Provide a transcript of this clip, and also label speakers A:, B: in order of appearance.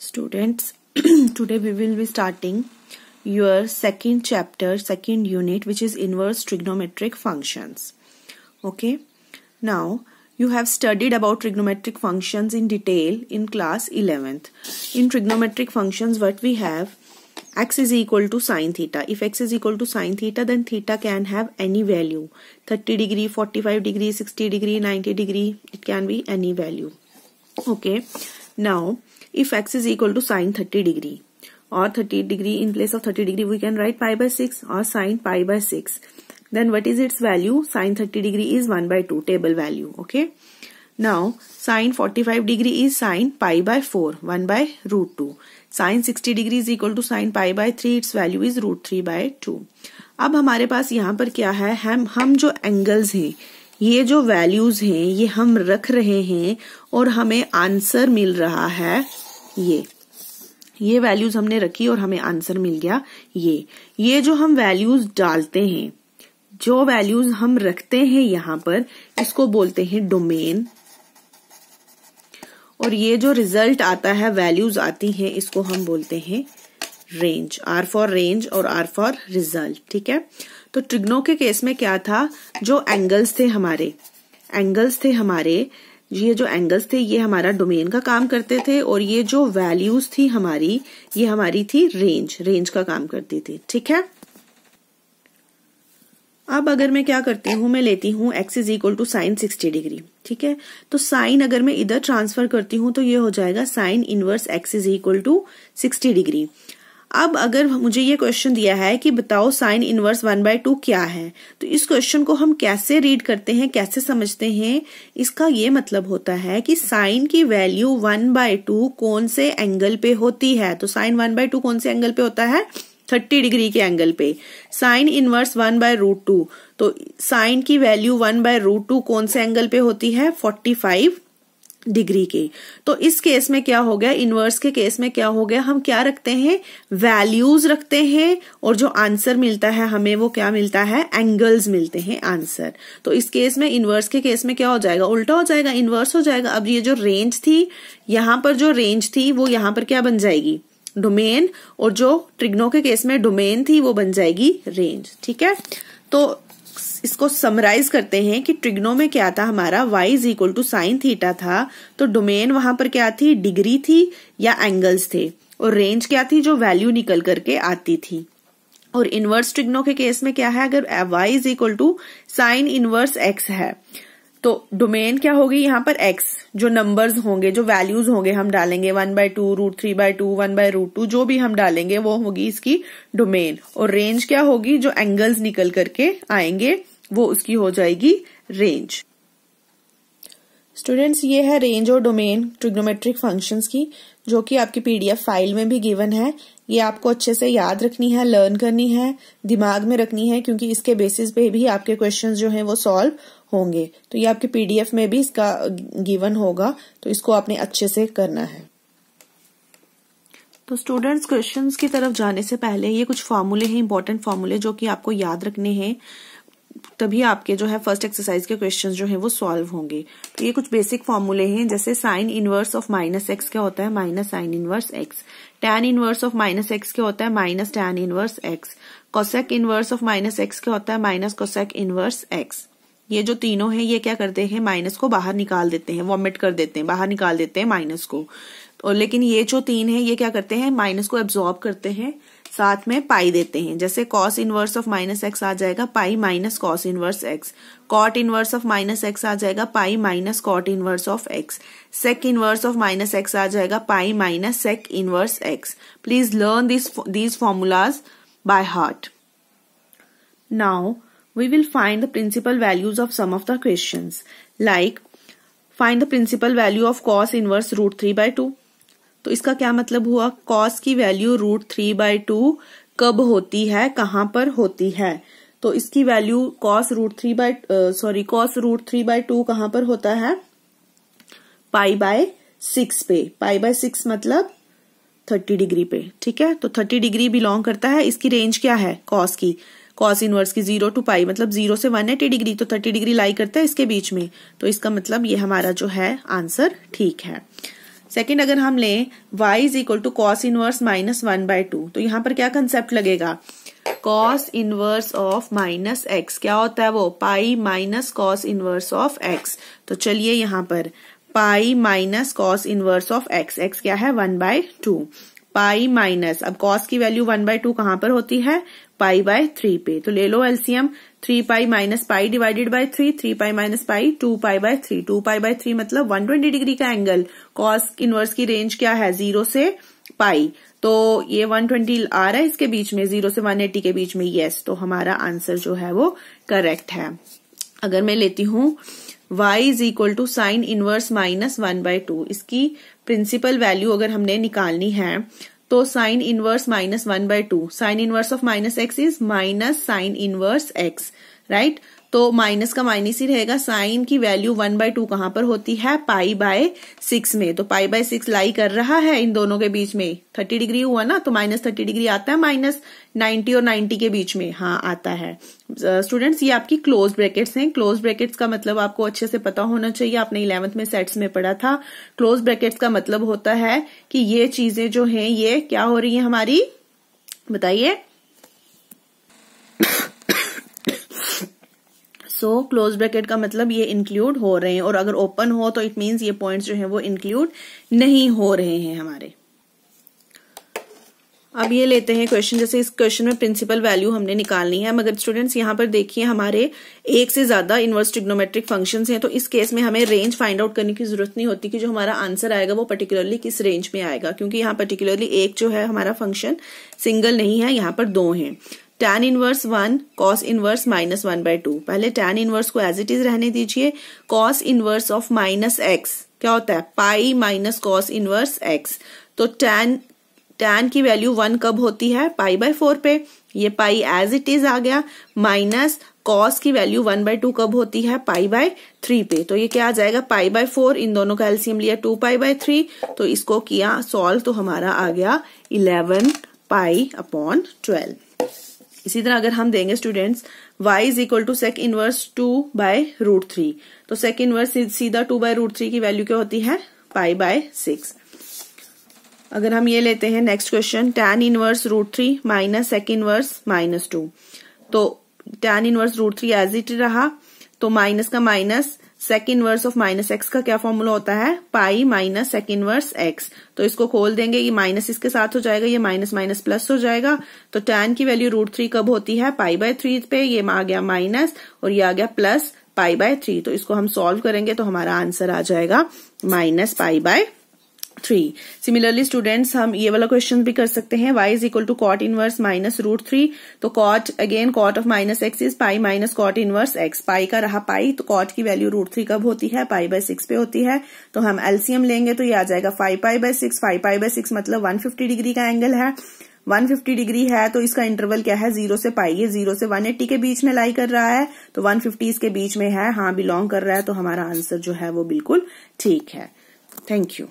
A: students today we will be starting your second chapter second unit which is inverse trigonometric functions okay now you have studied about trigonometric functions in detail in class 11th in trigonometric functions what we have x is equal to sine theta if x is equal to sine theta then theta can have any value 30 degree 45 degree 60 degree 90 degree it can be any value okay now if x is equal to sine 30 degree or 30 degree in place of 30 degree we can write pi by 6 or sine pi by 6 then what is its value sine 30 degree is 1 by 2 table value okay now sine 45 degree is sine pi by 4 1 by root 2 sine 60 degree is equal to sine pi by 3 its value is root 3 by 2 अब हमारे पास यहाँ पर क्या है हम हम जो angles हैं ये जो वैल्यूज हैं ये हम रख रहे हैं और हमें आंसर मिल रहा है ये ये वैल्यूज हमने रखी और हमें आंसर मिल गया ये ये जो हम वैल्यूज डालते हैं जो वैल्यूज हम रखते हैं यहां पर इसको बोलते हैं डोमेन और ये जो रिजल्ट आता है वैल्यूज आती हैं इसको हम बोलते हैं रेंज आर फॉर रेंज और आर फॉर रिजल्ट ठीक है तो ट्रिग्नो के केस में क्या था जो एंगल्स थे हमारे एंगल्स थे हमारे ये जो एंगल्स थे ये हमारा डोमेन का काम करते थे और ये जो वैल्यूज थी हमारी ये हमारी थी रेंज रेंज का काम करती थी ठीक है अब अगर मैं क्या करती हूँ मैं लेती हूँ X is equal to sine sixty degree ठीक है तो साइन अगर मैं इधर ट्रांसफर करती हूँ तो ये हो जाएगा sine inverse X is equal to sixty degree अब अगर मुझे ये क्वेश्चन दिया है कि बताओ sine inverse one by two क्या है तो इस क्वेश्चन को हम कैसे रीड करते हैं कैसे समझते हैं इसका ये मतलब होता है कि साइन की वैल्यू वन बाय टू कौन से एंगल पे होती है तो साइन वन बाय टू कौन से एंगल पे होता है थर्टी डिग्री के एंगल पे sine inverse one by root two तो साइन की value one by root two कौन से एंगल पे होती है फोर्टी फाइव डिग्री की तो इस केस में क्या हो गया इनवर्स के केस में क्या हो गया हम क्या रखते हैं वैल्यूज रखते हैं और जो आंसर मिलता है हमें वो क्या मिलता है एंगल्स मिलते हैं आंसर तो इस केस में इनवर्स के केस में क्या हो जाएगा उल्टा हो जाएगा इनवर्स हो जाएगा अब ये जो रेंज थी यहां पर जो रेंज थी वो यहां पर क्या बन जाएगी डोमेन और जो ट्रिग्नो के केस में डोमेन थी वो बन जाएगी रेंज ठीक है तो इसको समराइज करते हैं कि ट्रिग्नो में क्या था हमारा y is equal to sine theta था तो डोमेन वहां पर क्या थी डिग्री थी या एंगल्स थे और रेंज क्या थी जो वैल्यू निकल करके आती थी और इनवर्स ट्रिग्नो के केस में क्या है अगर y is equal to sine inverse x है तो डोमेन क्या होगी यहाँ पर एक्स जो नंबर्स होंगे जो वैल्यूज होंगे हम डालेंगे one by two root three by two one by root two जो भी हम डालेंगे वो होगी इसकी डोमेन और रेंज क्या होगी जो एंगल्स निकल करके आएंगे वो उसकी हो जाएगी रेंज स्टूडेंट्स ये है रेंज और डोमेन ट्रिग्नोमेट्रिक फंक्शंस की जो कि आपकी पीडीएफ फाइल में भी गिवन है ये आपको अच्छे से याद रखनी है लर्न करनी है दिमाग में रखनी है क्योंकि इसके बेसिस पे भी आपके क्वेश्चंस जो हैं वो सॉल्व होंगे तो ये आपके पीडीएफ में भी इसका गिवन होगा तो इसको आपने अच्छे से करना है तो स्टूडेंट्स क्वेश्चंस की तरफ जाने से पहले ये कुछ फॉर्मूले हैं इंपॉर्टेंट फॉर्मूले जो कि आपको याद रखने हैं तभी आपके जो है फर्स्ट एक्सरसाइज के क्वेश्चंस जो हैं वो सॉल्व होंगे तो ये कुछ बेसिक फॉर्मूले हैं जैसे sine inverse of minus x क्या होता है minus sine inverse X tan inverse of minus x क्या होता है minus tan inverse X cosec inverse of minus x क्या होता है माइनस कोसेक इनवर्स एक्स ये जो तीनों हैं ये क्या करते हैं माइनस को बाहर निकाल देते हैं वॉमिट कर देते हैं बाहर निकाल देते हैं माइनस को और लेकिन ये जो तीन है ये क्या करते हैं माइनस को एब्जॉर्ब करते हैं साथ में पाई देते हैं जैसे cos inverse of minus X आ जाएगा pi minus cos inverse X cot inverse of minus X आ जाएगा pi minus cot inverse of X sec inverse of minus X आ जाएगा pi minus sec inverse X please learn this these formulas by heart now we will find the principal values of some of the questions like find the principal value of cos inverse root three by two तो इसका क्या मतलब हुआ cos की value root three by two कब होती है कहां पर होती है तो इसकी value cos root three by sorry cos root three by two कहाँ पर होता है पाई बाय सिक्स पे पाई बाय सिक्स मतलब थर्टी डिग्री पे ठीक है तो थर्टी डिग्री बिलोंग करता है इसकी रेंज क्या है कॉस की कॉस इनवर्स की जीरो टू पाई मतलब जीरो से वन एटी डिग्री तो थर्टी डिग्री लाई करता है इसके बीच में तो इसका मतलब ये हमारा जो है आंसर ठीक है सेकेंड अगर हम लें Y is equal to cos inverse minus one by two तो यहां पर क्या कंसेप्ट लगेगा cos inverse of minus x क्या होता है वो pi minus cos inverse of X तो चलिए यहाँ पर pi minus cos inverse of X X क्या है one by two pi minus अब कॉस की वैल्यू वन बाय टू कहां पर होती है पाई बाय थ्री पे तो ले लो LCM three pi minus pi divided by three three pi minus pi two pi by three two pi by three मतलब वन ट्वेंटी डिग्री का एंगल कॉस इनवर्स की रेंज क्या है जीरो से पाई तो ये वन ट्वेंटी आ रहा है इसके बीच में जीरो से वन एट्टी के बीच में यस तो हमारा आंसर जो है वो करेक्ट है अगर मैं लेती हूं y is equal to sine inverse minus one by two इसकी प्रिंसिपल वैल्यू अगर हमने निकालनी है तो sine inverse minus one by two sine inverse of minus x is minus sine inverse X right तो माइनस का माइनस ही रहेगा साइन की वैल्यू वन बाय टू कहां पर होती है पाई बाय सिक्स में तो पाई बाय सिक्स लाई कर रहा है इन दोनों के बीच में थर्टी डिग्री हुआ ना तो माइनस थर्टी डिग्री आता है माइनस नाइन्टी और नाइन्टी के बीच में हाँ आता है स्टूडेंट्स ये आपकी क्लोज ब्रैकेट्स हैं क्लोज ब्रैकेट्स का मतलब आपको अच्छे से पता होना चाहिए आपने इलेवंथ में सेट्स में पढ़ा था क्लोज ब्रैकेट्स का मतलब होता है कि ये चीजें जो है ये क्या हो रही है हमारी बताइए सो क्लोज ब्रैकेट का मतलब ये इंक्लूड हो रहे हैं और अगर ओपन हो तो इट मीन्स ये पॉइंट जो है वो इंक्लूड नहीं हो रहे हैं हमारे अब ये लेते हैं क्वेश्चन जैसे इस क्वेश्चन में प्रिंसिपल वैल्यू हमने निकालनी है मगर स्टूडेंट्स यहाँ पर देखिए हमारे एक से ज्यादा इन्वर्स ट्रिग्नोमेट्रिक फंक्शन हैं तो इस केस में हमें रेंज फाइंड आउट करने की जरूरत नहीं होती कि जो हमारा आंसर आएगा वो पर्टिकुलरली किस रेंज में आएगा क्योंकि यहाँ पर्टिकुलरली एक जो है हमारा फंक्शन सिंगल नहीं है यहाँ पर दो है tan inverse one cos inverse minus one by two पहले tan इनवर्स को एज इट इज रहने दीजिए cos inverse of minus x क्या होता है pi minus cos inverse x तो tan tan की वैल्यू वन कब होती है पाई बाय फोर पे ये पाई एज इट इज आ गया माइनस कॉस की वैल्यू वन बाय टू कब होती है पाई बाय थ्री पे तो ये क्या आ जाएगा पाई बाय फोर इन दोनों का एल्सियम लिया टू पाई बाय थ्री तो इसको किया सॉल्व तो हमारा आ गया इलेवन पाई अपॉन ट्वेल्व इसी तरह अगर हम देंगे students y is equal to sec inverse two by root three तो सेक इनवर्स सीधा टू बाय रूट थ्री की वैल्यू क्या होती है पाई बाय सिक्स अगर हम ये लेते हैं next question tan inverse root three minus sec inverse minus two तो tan inverse root three as it रहा तो माइनस का minus sec inverse of minus x का क्या फॉर्मूला होता है pi minus sec inverse x तो इसको खोल देंगे ये माइनस इसके साथ हो जाएगा ये माइनस माइनस प्लस हो जाएगा तो टेन की वैल्यू रूट थ्री कब होती है पाई बाय थ्री पे ये आ गया माइनस और ये आ गया प्लस पाई बाय थ्री तो इसको हम सॉल्व करेंगे तो हमारा आंसर आ जाएगा minus pi by three similarly students हम ये वाला क्वेश्चन भी कर सकते हैं y is equal to cot inverse minus root three तो cot again cot of minus x is pi minus cot inverse x pi का रहा पाई तो कॉट की वैल्यू रूट थ्री कब होती है पाई बाय सिक्स पे होती है तो हम एलसीएम लेंगे तो ये आ जाएगा five pi by six five pi by six मतलब वन फिफ्टी डिग्री का एंगल है 150 डिग्री है तो इसका इंटरवल क्या है जीरो से पाई ये जीरो से 180 के बीच में लाई कर रहा है तो 150 इसके बीच में है हाँ बिलोंग कर रहा है तो हमारा आंसर जो है वो बिल्कुल ठीक है थैंक यू